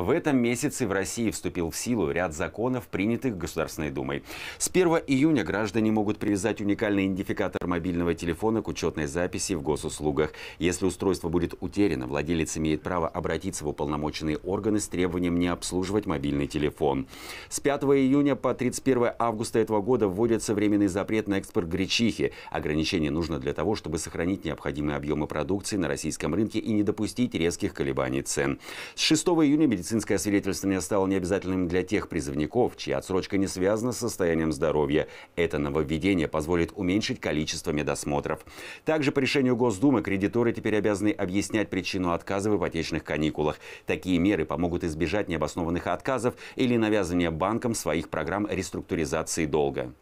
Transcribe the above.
В этом месяце в России вступил в силу ряд законов, принятых Государственной Думой. С 1 июня граждане могут привязать уникальный идентификатор мобильного телефона к учетной записи в госуслугах. Если устройство будет утеряно, владелец имеет право обратиться в уполномоченные органы с требованием не обслуживать мобильный телефон. С 5 июня по 31 августа этого года вводится временный запрет на экспорт гречихи. Ограничение нужно для того, чтобы сохранить необходимые объемы продукции на российском рынке и не допустить резких колебаний цен. С 6 июня медицинские медицинское освидетельствование стало необязательным для тех призывников, чья отсрочка не связана с состоянием здоровья. Это нововведение позволит уменьшить количество медосмотров. Также по решению Госдумы кредиторы теперь обязаны объяснять причину отказа в ипотечных каникулах. Такие меры помогут избежать необоснованных отказов или навязывания банкам своих программ реструктуризации долга.